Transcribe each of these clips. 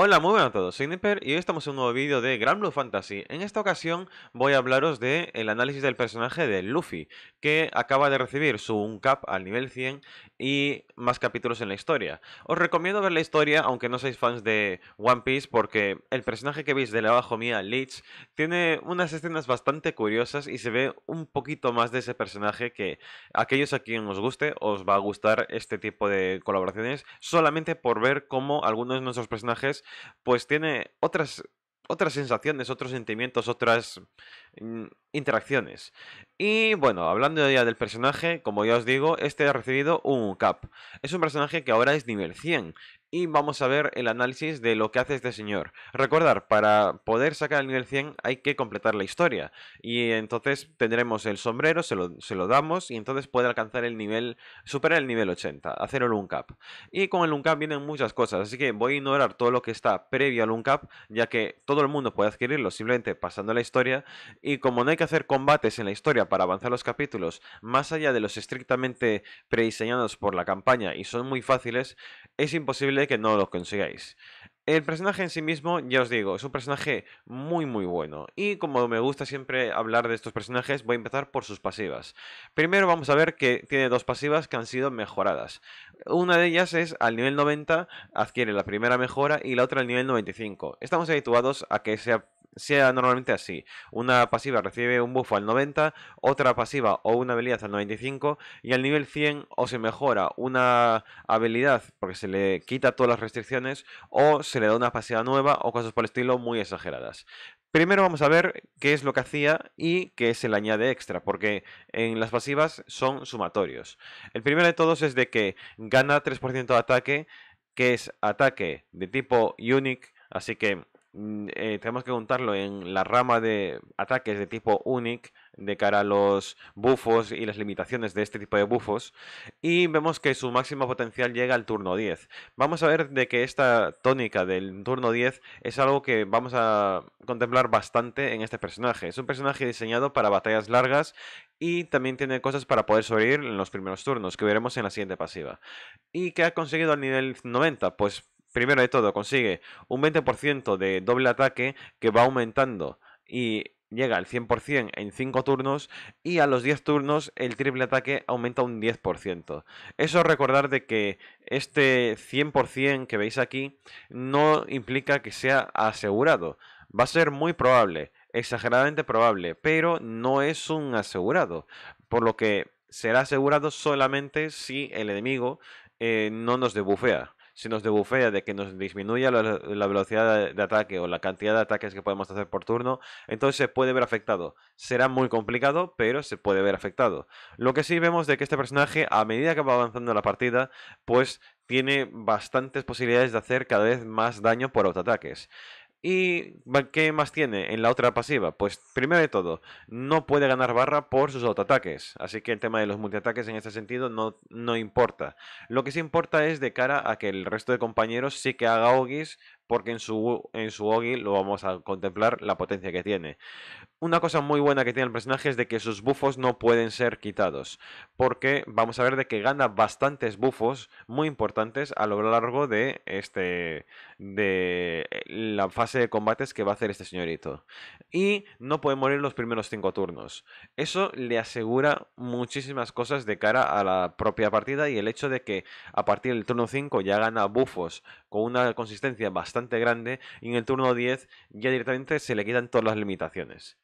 Hola, muy buenas a todos, soy Nipper y hoy estamos en un nuevo vídeo de Gran Blue Fantasy. En esta ocasión voy a hablaros del análisis del personaje de Luffy, que acaba de recibir su cap al nivel 100 y más capítulos en la historia. Os recomiendo ver la historia, aunque no seáis fans de One Piece, porque el personaje que veis de abajo mía, Leech, tiene unas escenas bastante curiosas y se ve un poquito más de ese personaje que aquellos a quien os guste, os va a gustar este tipo de colaboraciones, solamente por ver cómo algunos de nuestros personajes pues tiene otras, otras sensaciones, otros sentimientos, otras Mm, interacciones. Y bueno, hablando ya del personaje, como ya os digo, este ha recibido un cap. Es un personaje que ahora es nivel 100 y vamos a ver el análisis de lo que hace este señor. Recordar, para poder sacar el nivel 100 hay que completar la historia y entonces tendremos el sombrero, se lo, se lo damos y entonces puede alcanzar el nivel, superar el nivel 80, hacer el uncap. Y con el uncap vienen muchas cosas, así que voy a ignorar todo lo que está previo al uncap, ya que todo el mundo puede adquirirlo simplemente pasando la historia y como no hay que hacer combates en la historia para avanzar los capítulos, más allá de los estrictamente prediseñados por la campaña y son muy fáciles, es imposible que no los consigáis. El personaje en sí mismo, ya os digo, es un personaje muy muy bueno. Y como me gusta siempre hablar de estos personajes, voy a empezar por sus pasivas. Primero vamos a ver que tiene dos pasivas que han sido mejoradas. Una de ellas es al nivel 90 adquiere la primera mejora y la otra al nivel 95. Estamos habituados a que sea sea normalmente así. Una pasiva recibe un buffo al 90, otra pasiva o una habilidad al 95 y al nivel 100 o se mejora una habilidad porque se le quita todas las restricciones o se le da una pasiva nueva o cosas por el estilo muy exageradas. Primero vamos a ver qué es lo que hacía y qué se le añade extra, porque en las pasivas son sumatorios. El primero de todos es de que gana 3% de ataque, que es ataque de tipo Unique, así que Mm, eh, tenemos que juntarlo en la rama de ataques de tipo unique de cara a los bufos y las limitaciones de este tipo de bufos y vemos que su máximo potencial llega al turno 10. Vamos a ver de que esta tónica del turno 10 es algo que vamos a contemplar bastante en este personaje. Es un personaje diseñado para batallas largas y también tiene cosas para poder sobrevivir en los primeros turnos que veremos en la siguiente pasiva. ¿Y que ha conseguido al nivel 90? Pues primero de todo, consigue un 20% de doble ataque que va aumentando y llega al 100% en 5 turnos y a los 10 turnos el triple ataque aumenta un 10%. Eso recordar de que este 100% que veis aquí no implica que sea asegurado. Va a ser muy probable, exageradamente probable, pero no es un asegurado. Por lo que será asegurado solamente si el enemigo eh, no nos debufea si nos debufea, de que nos disminuya la, velocidad de, ataque o la cantidad de ataques que podemos hacer por turno, entonces se puede ver afectado. Será muy complicado, pero se puede ver afectado. Lo que sí vemos de que este personaje, a medida que va avanzando la partida, pues tiene bastantes posibilidades de hacer cada vez más daño por autoataques. ¿Y qué más tiene en la otra pasiva? Pues primero de todo, no puede ganar barra por sus autoataques, así que el tema de los multiataques en este sentido no, no importa. Lo que sí importa es de cara a que el resto de compañeros sí que haga Ogis porque en su, en su Ogi lo vamos a contemplar la potencia que tiene. Una cosa muy buena que tiene el personaje es de que sus bufos no pueden ser quitados, porque vamos a ver de que gana bastantes bufos muy importantes a lo largo de, este, de eh, la fase de combates que va a hacer este señorito. Y no puede morir los primeros 5 turnos. Eso le asegura muchísimas cosas de cara a la propia partida y el hecho de que a partir del turno 5 ya gana bufos con una consistencia bastante grande y en el turno 10 ya directamente se le quitan todas las limitaciones.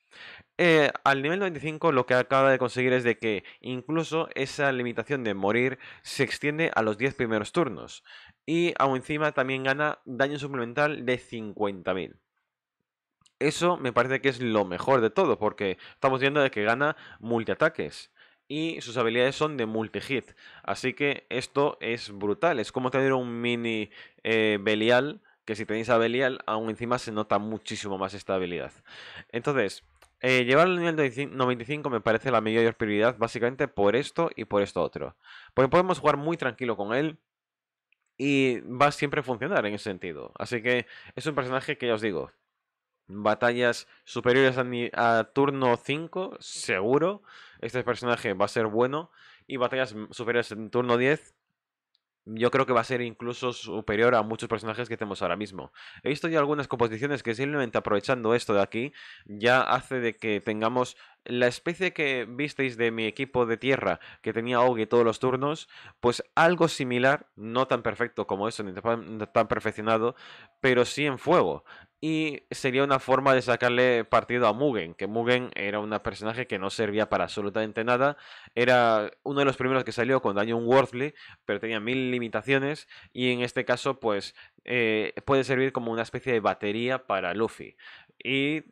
Eh, al nivel 95 lo que acaba de conseguir es de que incluso esa limitación de morir se extiende a los 10 primeros turnos y aún encima también gana daño suplemental de 50.000. Eso me parece que es lo mejor de todo porque estamos viendo de que gana multiataques y sus habilidades son de multi-hit. Así que esto es brutal. Es como tener un mini eh, Belial, que si tenéis a Belial, aún encima se nota muchísimo más esta habilidad. Entonces, eh, llevar al nivel 95 me parece la mayor prioridad, básicamente por esto y por esto otro. Porque podemos jugar muy tranquilo con él, y va siempre a funcionar en ese sentido. Así que es un personaje que ya os digo, batallas superiores a turno 5, seguro, este personaje va a ser bueno y batallas superiores en turno 10 yo creo que va a ser incluso superior a muchos personajes que tenemos ahora mismo. He visto ya algunas composiciones que simplemente aprovechando esto de aquí ya hace de que tengamos la especie que visteis de mi equipo de tierra, que tenía Augie todos los turnos, pues algo similar, no tan perfecto como eso, ni tan perfeccionado, pero sí en fuego. Y sería una forma de sacarle partido a Mugen, que Mugen era un personaje que no servía para absolutamente nada. Era uno de los primeros que salió con daño Worthly, pero tenía mil limitaciones. Y en este caso, pues eh, puede servir como una especie de batería para Luffy. Y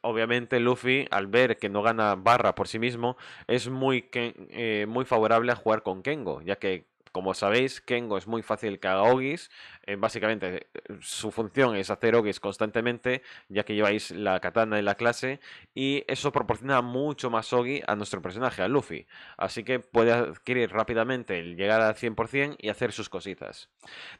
obviamente Luffy, al ver que no gana barra por sí mismo, es muy, eh, muy favorable a jugar con Kengo, ya que como sabéis, Kengo es muy fácil que haga Ogis. Eh, básicamente, su función es hacer Ogis constantemente, ya que lleváis la katana en la clase. Y eso proporciona mucho más Ogi a nuestro personaje, a Luffy. Así que puede adquirir rápidamente el llegar al 100% y hacer sus cositas.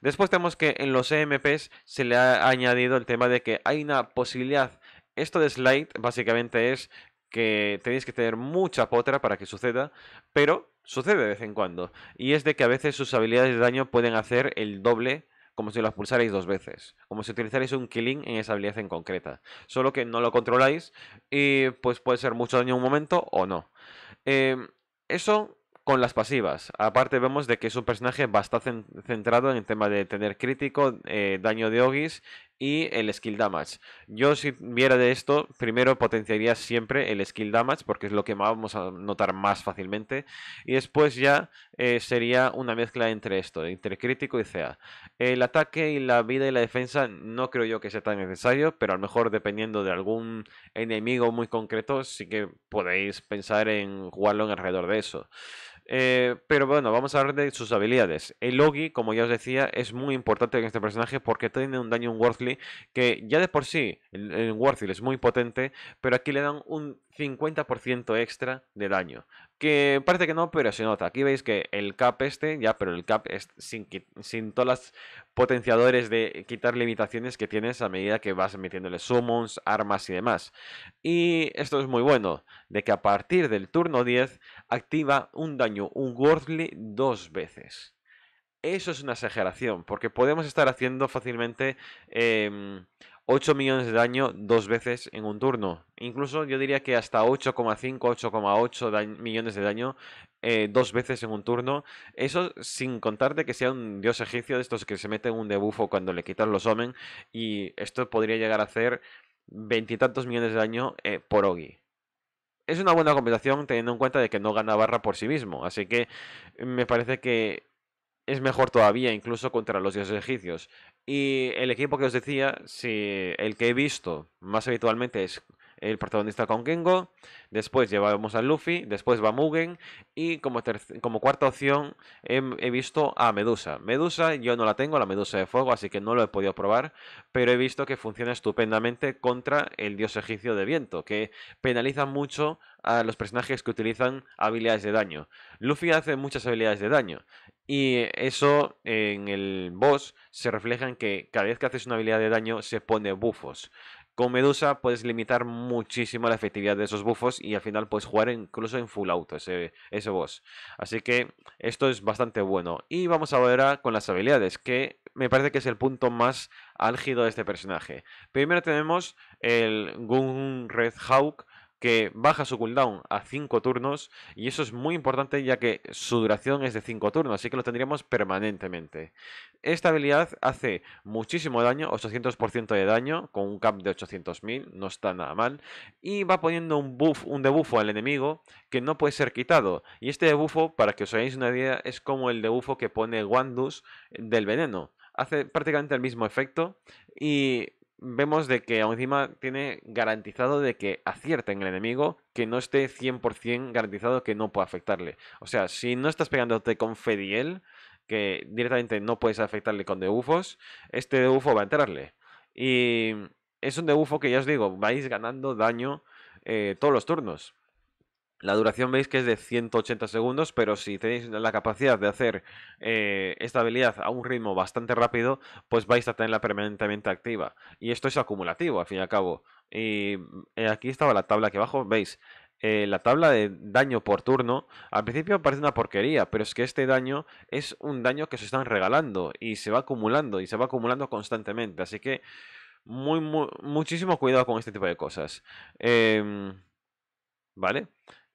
Después tenemos que en los EMPs se le ha añadido el tema de que hay una posibilidad esto de slide básicamente es que tenéis que tener mucha potra para que suceda, pero sucede de vez en cuando. Y es de que a veces sus habilidades de daño pueden hacer el doble como si las pulsarais dos veces, como si utilizarais un killing en esa habilidad en concreta. Solo que no lo controláis y pues puede ser mucho daño en un momento o no. Em, eso con las pasivas. Aparte vemos de que es un personaje bastante centrado en el tema de tener crítico, eh, daño de ogis y el skill damage. Yo si viera de esto, primero potenciaría siempre el skill damage porque es lo que vamos a notar más fácilmente. Y después ya eh, sería una mezcla entre esto, entre crítico y CA. El ataque y la vida y la defensa no creo yo que sea tan necesario, pero a lo mejor dependiendo de algún enemigo muy concreto, sí que podéis pensar en jugarlo en alrededor de eso. Eh, pero bueno, vamos a hablar de sus habilidades. El Logi, como ya os decía, es muy importante en este personaje porque tiene un daño en worthly que ya de por sí en worthly es muy potente, pero aquí le dan un 50% extra de daño. Que parece que no, pero se nota. Aquí veis que el cap este, ya, pero el cap es sin, sin todas las potenciadores de quitar limitaciones que tienes a medida que vas metiéndole summons, armas y demás. Y esto es muy bueno, de que a partir del turno 10 activa un daño, un worldly dos veces. Eso es una exageración, porque podemos estar haciendo fácilmente... Em, 8 millones de daño dos veces en un turno. Incluso yo diría que hasta 8,5, 8,8 millones de daño eh, dos veces en un turno. Eso sin contar de que sea un dios egipcio de estos que se meten un debufo cuando le quitan los omen. Y esto podría llegar a hacer veintitantos millones de daño eh, por Ogi. Es una buena compensación teniendo en cuenta de que no gana barra por sí mismo. Así que me parece que es mejor todavía, incluso contra los dioses egipcios. Y el equipo que os decía, si el que he visto más habitualmente es el protagonista con Gengo, después llevamos a Luffy, después va Mugen y como, como cuarta opción he, he, visto a Medusa. Medusa yo no la tengo, la Medusa de Fuego, así que no lo he podido probar, pero he visto que funciona estupendamente contra el dios egipcio de viento, que penaliza mucho a los personajes que utilizan habilidades de daño. Luffy hace muchas habilidades de daño y eso en el boss se refleja en que cada vez que haces una habilidad de daño se pone bufos. Con Medusa puedes limitar muchísimo la efectividad de esos buffos y al final puedes jugar incluso en full auto ese, boss. Así que esto es bastante bueno. Y vamos ahora con las habilidades, que me parece que es el punto más álgido de este personaje. Primero tenemos el Gun Red Hawk, que baja su cooldown a 5 turnos y eso es muy importante ya que su duración es de 5 turnos, así que lo tendríamos permanentemente. Esta habilidad hace muchísimo daño, 800% de daño, con un cap de 800.000, no está nada mal, y va poniendo un buff, un debuffo al enemigo que no puede ser quitado. Y este debuffo, para que os hagáis una idea, es como el debuffo que pone Wandus del veneno. Hace prácticamente el mismo efecto y vemos de que encima tiene garantizado de que acierta en el enemigo, que no esté 100% garantizado que no pueda afectarle. O sea, si no estás pegándote con Fediel, que directamente no puedes afectarle con debufos, este debufo va a enterarle. Y es un debufo que ya os digo, vais ganando daño eh, todos los turnos. La duración veis que es de 180 segundos, pero si tenéis la capacidad de hacer eh, esta habilidad a un ritmo bastante rápido, pues vais a tenerla permanentemente activa. Y esto es acumulativo, al fin y al cabo. Y eh, aquí estaba la tabla aquí abajo, veis, eh, la tabla de daño por turno, al principio parece una porquería, pero es que este daño es un daño que se están regalando y se va acumulando y se va acumulando constantemente. Así que muchísimo cuidado con este tipo de cosas. Em, ¿Vale?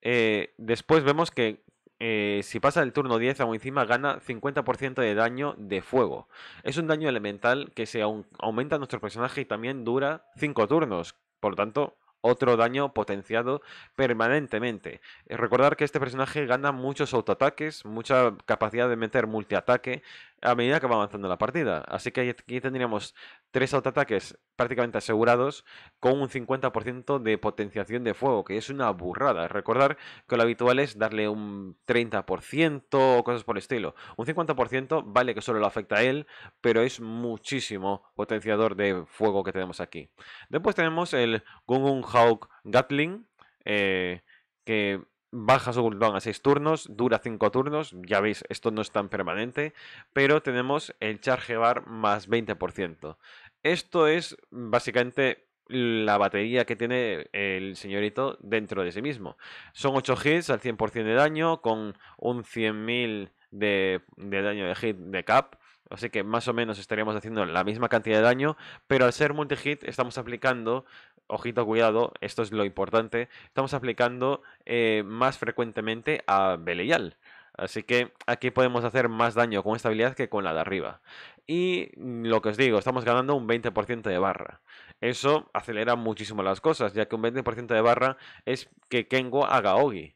Eh, después vemos que eh, si pasa el turno 10 aún encima gana 50% de daño de fuego. Es un daño elemental que se aumenta a nuestro personaje y también dura 5 turnos. Por lo tanto, otro daño potenciado permanentemente. Eh, recordar que este personaje gana muchos autoataques, mucha capacidad de meter multiataque, a medida que va avanzando la partida. Así que aquí tendríamos tres autoataques prácticamente asegurados con un 50% de potenciación de fuego, que es una burrada. Recordar que lo habitual es darle un 30% o cosas por el estilo. Un 50% vale que solo lo afecta a él, pero es muchísimo potenciador de fuego que tenemos aquí. Después tenemos el Gungun Hawk Gatling, eh, que baja su cooldown a 6 turnos, dura 5 turnos, ya veis, esto no es tan permanente, pero tenemos el charge bar más 20%. Esto es básicamente la batería que tiene el señorito dentro de sí mismo. Son 8 hits al 100% de daño, con un 100.000 de, de daño de hit de cap, Así que más o menos estaríamos haciendo la misma cantidad de daño, pero al ser multi-hit estamos aplicando ojito, cuidado, esto es lo importante, estamos aplicando eh, más frecuentemente a Belial Así que aquí podemos hacer más daño con esta habilidad que con la de arriba. Y lo que os digo, estamos ganando un 20% de barra. Eso acelera muchísimo las cosas, ya que un 20% de barra es que Kengo haga Ogi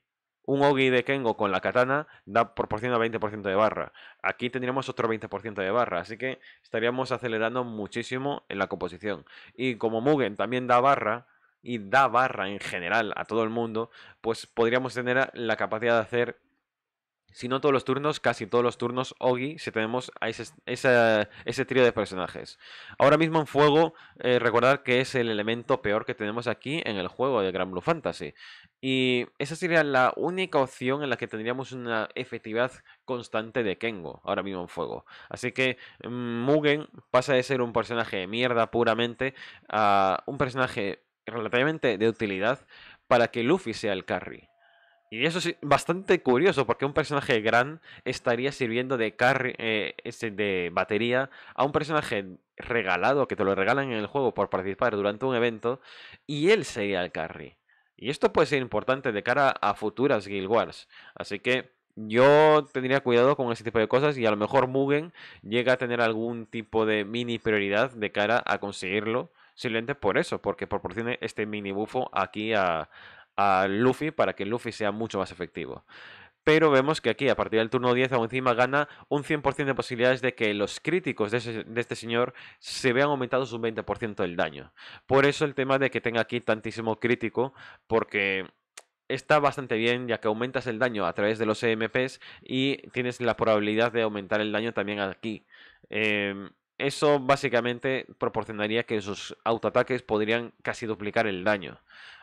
un Ogi de Kengo con la katana da a 20% de barra. Aquí tendríamos otro 20% de barra, así que estaríamos acelerando muchísimo en la composición. Y como Mugen también da barra, y da barra en general a todo el mundo, pues podríamos tener la capacidad de hacer si no todos los turnos, casi todos los turnos, Ogi, si tenemos a ese, trío de personajes. Ahora mismo en fuego, eh, recordar recordad que es el elemento peor que tenemos aquí en el juego de Grand Blue Fantasy. Y esa sería la única opción en la que tendríamos una efectividad constante de Kengo, ahora mismo en fuego. Así que mm, Mugen pasa de ser un personaje de mierda puramente a un personaje relativamente de utilidad para que Luffy sea el carry. Y eso es bastante curioso porque un personaje gran estaría sirviendo de, carry, eh, de batería a un personaje regalado que te lo regalan en el juego por participar durante un evento y él sería el carry. Y esto puede ser importante de cara a futuras Guild Wars. Así que yo tendría cuidado con ese tipo de cosas y a lo mejor Mugen llega a tener algún tipo de mini prioridad de cara a conseguirlo simplemente por eso, porque proporcione este mini bufo aquí a, a Luffy para que Luffy sea mucho más efectivo. Pero vemos que aquí, a partir del turno 10, o encima gana un 100% de posibilidades de que los críticos de, este señor se vean aumentados un 20% del daño. Por eso el tema de que tenga aquí tantísimo crítico, porque está bastante bien ya que aumentas el daño a través de los EMPs y tienes la probabilidad de aumentar el daño también aquí. Em, eso básicamente proporcionaría que sus autoataques podrían casi duplicar el daño.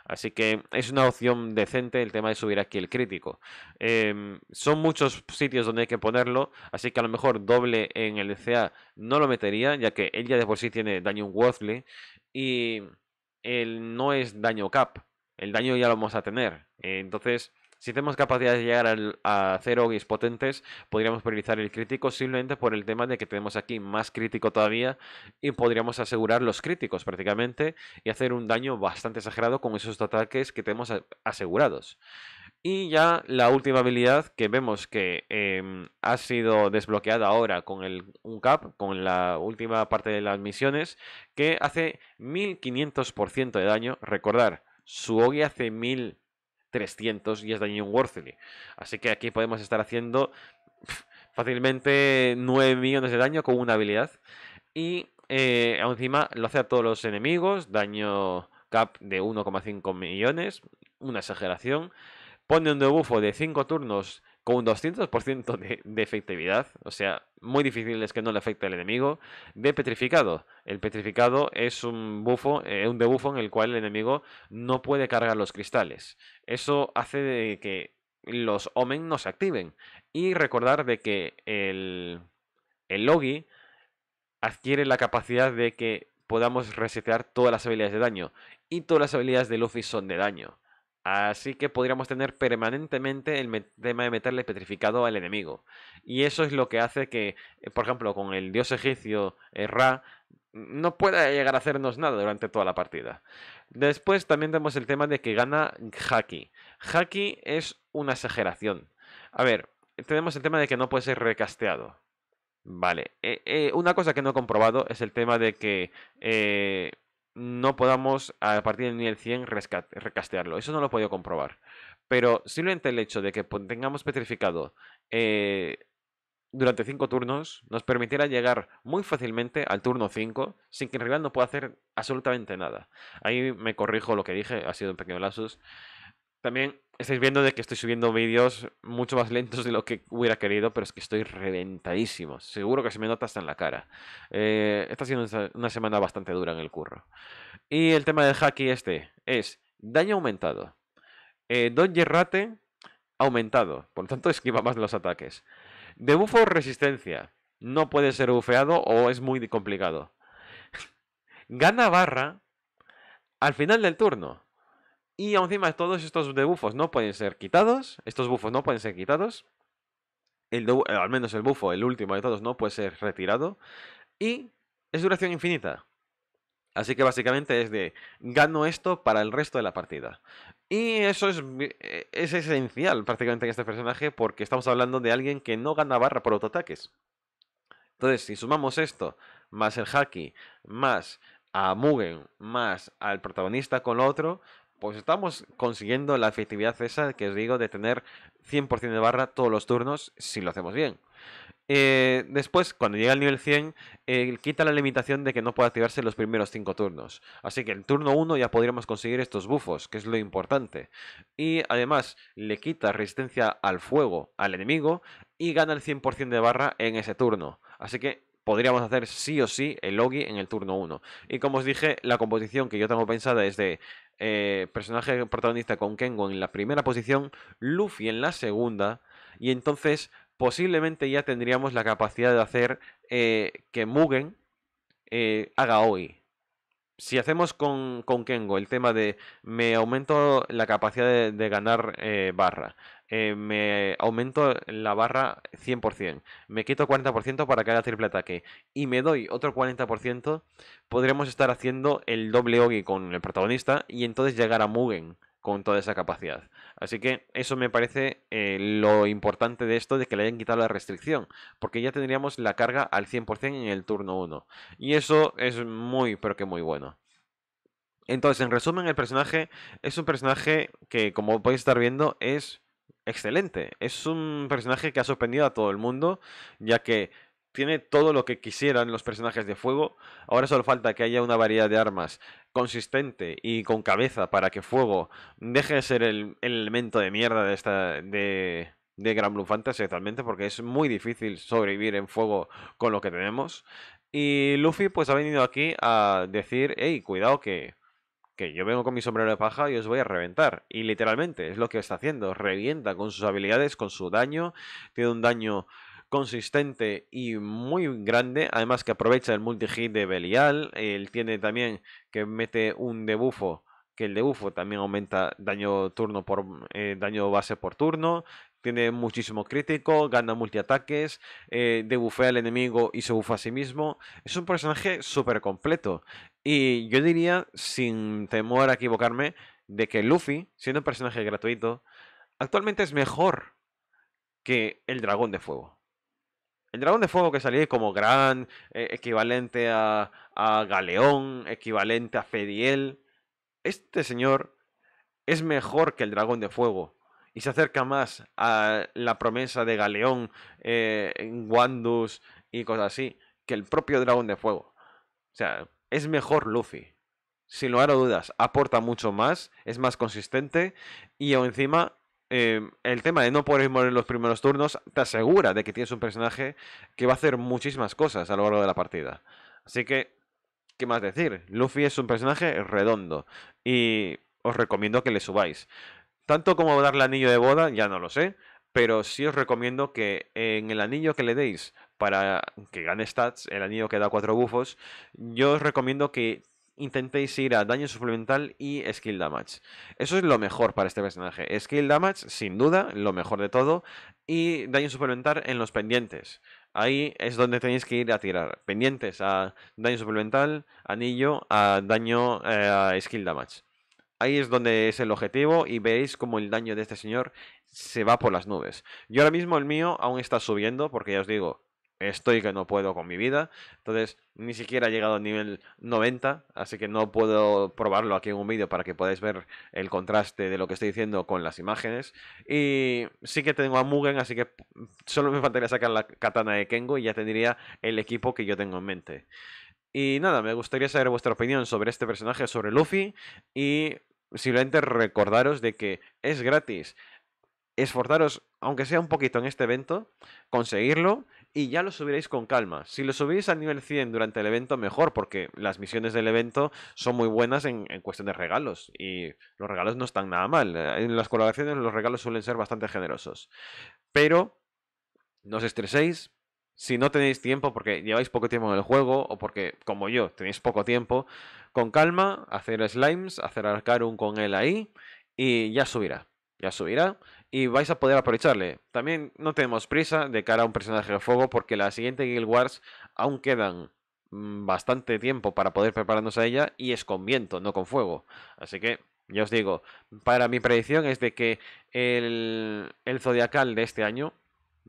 Así que es una opción decente el tema de subir aquí el crítico. Em, son muchos sitios donde hay que ponerlo, así que a lo mejor doble en el CA no lo metería, ya que él ya de por sí tiene daño worthley y él no es daño cap. El daño ya lo vamos a tener. entonces si tenemos capacidad de llegar a hacer ogis potentes, podríamos priorizar el crítico simplemente por el tema de que tenemos aquí más crítico todavía y podríamos asegurar los críticos prácticamente y hacer un daño bastante exagerado con esos ataques que tenemos asegurados. Y ya la última habilidad que vemos que em, ha sido desbloqueada ahora con el cap, con la última parte de las misiones, que hace 1500% de daño. Recordar, su Ogi hace 1000 300 y es un worthily Así que aquí podemos estar haciendo fácilmente 9 millones de daño con una habilidad. Y eh, encima lo hace a todos los enemigos, daño cap de 1,5 millones, una exageración. Pone un debufo de 5 turnos con un 200% de, efectividad, o sea, muy difícil es que no le afecte al enemigo, de petrificado. El petrificado es un bufo, eh, un debufo en el cual el enemigo no puede cargar los cristales. Eso hace de que los Omen no se activen. Y recordar de que el, el Logi adquiere la capacidad de que podamos resetear todas las habilidades de daño. Y todas las habilidades de Luffy son de daño. Así que podríamos tener permanentemente el tema de meterle petrificado al enemigo. Y eso es lo que hace que, eh, por ejemplo, con el dios egipcio eh, Ra, no pueda llegar a hacernos nada durante toda la partida. Después también tenemos el tema de que gana Haki. Haki es una exageración. A ver, tenemos el tema de que no puede ser recasteado. Vale, eh, una cosa que no he comprobado es el tema de que no podamos a partir del nivel 100 recastearlo. Eso no lo he podido comprobar. Pero simplemente el hecho de que tengamos petrificado eh, durante 5 turnos nos permitiera llegar muy fácilmente al turno 5 sin que el rival no pueda hacer absolutamente nada. Ahí me corrijo lo que dije, ha sido un pequeño lapsus. También estáis viendo de que estoy subiendo vídeos mucho más lentos de lo que hubiera querido, pero es que estoy reventadísimo. Seguro que se me nota hasta en la cara. Eh, está siendo una semana bastante dura en el curro. Y el tema del hacky este es daño aumentado. Eh, Dodge Rate aumentado. Por lo tanto, esquiva más los ataques. Debufo resistencia. No puede ser bufeado o es muy complicado. Gana barra al final del turno. Y encima todos estos debufos no pueden ser quitados. Estos bufos no pueden ser quitados. Eh, al menos el bufo, el último de todos, no puede ser retirado. Y es duración infinita. Así que básicamente es de gano esto para el resto de la partida. Y eso es, eh, es esencial prácticamente en este personaje porque estamos hablando de alguien que no gana barra por autoataques. Entonces, si sumamos esto, más el Haki, más a Mugen, más al protagonista con lo otro, pues estamos consiguiendo la efectividad esa que os digo de tener 100% de barra todos los turnos si lo hacemos bien. Eh, después, cuando llega al nivel 100, eh, quita la limitación de que no pueda activarse los primeros 5 turnos. Así que el turno 1 ya podríamos conseguir estos bufos, que es lo importante. Y además, le quita resistencia al fuego al enemigo y gana el 100% de barra en ese turno. Así que podríamos hacer sí o sí el Ogi en el turno 1. Y como os dije, la composición que yo tengo pensada es de eh, personaje protagonista con Kengo en la primera posición, Luffy en la segunda, y entonces posiblemente ya tendríamos la capacidad de hacer eh, que Mugen eh, haga hoy si hacemos con, Kengo el tema de me aumento la capacidad de, ganar eh, barra, eh, me aumento la barra 100%, me quito 40% para que haga triple ataque y me doy otro 40%, podremos estar haciendo el doble Ogi con el protagonista y entonces llegar a Mugen con toda esa capacidad. Así que eso me parece eh, lo importante de esto, de que le hayan quitado la restricción, porque ya tendríamos la carga al 100% en el turno 1. Y eso es muy, pero que muy bueno. Entonces, en resumen, el personaje es un personaje que, como podéis estar viendo, es excelente. Es un personaje que ha sorprendido a todo el mundo, ya que tiene todo lo que quisieran los personajes de fuego. Ahora solo falta que haya una variedad de armas consistente y con cabeza para que fuego deje de ser el, elemento de mierda de esta de de Gran Blue Fantasy realmente porque es muy difícil sobrevivir en fuego con lo que tenemos. Y Luffy pues ha venido aquí a decir, hey, cuidado que, que yo vengo con mi sombrero de paja y os voy a reventar. Y literalmente es lo que está haciendo, revienta con sus habilidades, con su daño, tiene un daño consistente y muy grande. Además que aprovecha el multi-hit de Belial. Él tiene también que mete un debufo. Que el debufo también aumenta daño turno por eh, daño base por turno. Tiene muchísimo crítico, gana multiataques, eh, debufea al enemigo y se bufa a sí mismo. Es un personaje súper completo. Y yo diría, sin temor a equivocarme, de que Luffy, siendo un personaje gratuito, actualmente es mejor que el dragón de fuego. El dragón de fuego que salía como gran, eh, equivalente a, Galeón, equivalente a Fediel. Este señor es mejor que el dragón de fuego y se acerca más a la promesa de Galeón, eh, Wandus y cosas así que el propio dragón de fuego. O sea, es mejor Luffy. Sin lugar a dudas, aporta mucho más, es más consistente y encima Em, el tema de no poder morir en los primeros turnos te asegura de que tienes un personaje que va a hacer muchísimas cosas a lo largo de la partida. Así que, ¿qué más decir? Luffy es un personaje redondo y os recomiendo que le subáis. Tanto como darle anillo de boda, ya no lo sé, pero sí os recomiendo que en el anillo que le deis para que gane stats, el anillo que da cuatro bufos, yo os recomiendo que intentéis ir a daño suplemental y skill damage. Eso es lo mejor para este personaje. Skill damage, sin duda, lo mejor de todo. Y daño suplemental en los pendientes. Ahí es donde tenéis que ir a tirar. Pendientes a daño suplemental, anillo, a daño, eh, a skill damage. Ahí es donde es el objetivo y veis como el daño de este señor se va por las nubes. Yo ahora mismo el mío aún está subiendo porque ya os digo, estoy que no puedo con mi vida. Entonces, ni siquiera he llegado al nivel 90, así que no puedo probarlo aquí en un vídeo para que podáis ver el contraste de lo que estoy diciendo con las imágenes. Y sí que tengo a Mugen, así que solo me faltaría sacar la katana de Kengo y ya tendría el equipo que yo tengo en mente. Y nada, me gustaría saber vuestra opinión sobre este personaje, sobre Luffy, y simplemente recordaros de que es gratis. Esforzaros, aunque sea un poquito en este evento, conseguirlo y ya lo subiréis con calma. Si lo subís al nivel 100 durante el evento, mejor, porque las misiones del evento son muy buenas en, cuestión de regalos y los regalos no están nada mal. Eh, en las colaboraciones los regalos suelen ser bastante generosos. Pero no os estreséis, si no tenéis tiempo, porque lleváis poco tiempo en el juego, o porque, como yo, tenéis poco tiempo, con calma, hacer slimes, hacer arcarum con él ahí, y ya subirá. Ya subirá y vais a poder aprovecharle. También no tenemos prisa de cara a un personaje de fuego porque la siguiente Guild Wars aún quedan mm, bastante tiempo para poder prepararnos a ella y es con viento, no con fuego. Así que ya os digo, para mi predicción es de que el, el zodiacal de este año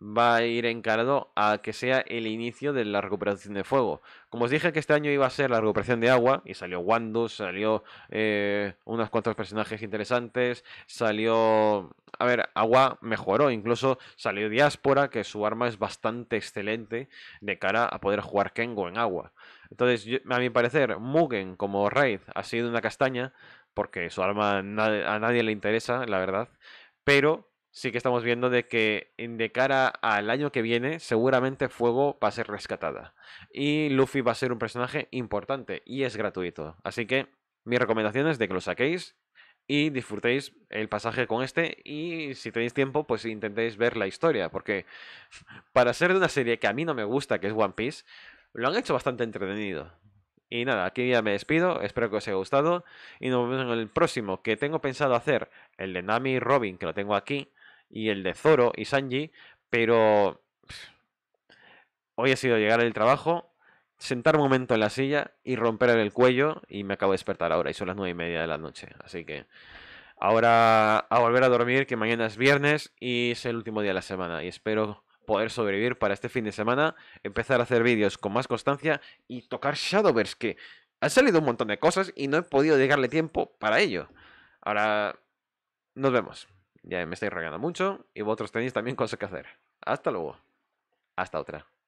va a ir encarado a que sea el inicio de la recuperación de fuego. Como os dije que este año iba a ser la recuperación de agua, y salió Wandu, salió eh, unos cuantos personajes interesantes, salió... A ver, agua mejoró, incluso salió Diáspora, que su arma es bastante excelente de cara a poder jugar Kengo en agua. Entonces, a mi parecer, Mugen como Raid ha sido una castaña, porque su arma a nadie le interesa, la verdad, pero sí que estamos viendo de que de cara al año que viene, seguramente Fuego va a ser rescatada. Y Luffy va a ser un personaje importante y es gratuito. Así que mi recomendación es de que lo saquéis y disfrutéis el pasaje con este y si tenéis tiempo pues intentéis ver la historia porque para ser de una serie que a mí no me gusta que es One Piece lo han hecho bastante entretenido y nada, aquí ya me despido, espero que os haya gustado y nos vemos en el próximo que tengo pensado hacer el de Nami Robin que lo tengo aquí y el de Zoro y Sanji, pero hoy ha sido llegar al trabajo, sentar un momento en la silla y romper el cuello y me acabo de despertar ahora y son las nueve y media de la noche, así que ahora a volver a dormir que mañana es viernes y es el último día de la semana y espero poder sobrevivir para este fin de semana, empezar a hacer vídeos con más constancia y tocar Shadowverse que han salido un montón de cosas y no he podido llegarle tiempo para ello. Ahora nos vemos. Ya me estoy regando mucho y vosotros tenéis también cosas que hacer. Hasta luego. Hasta otra.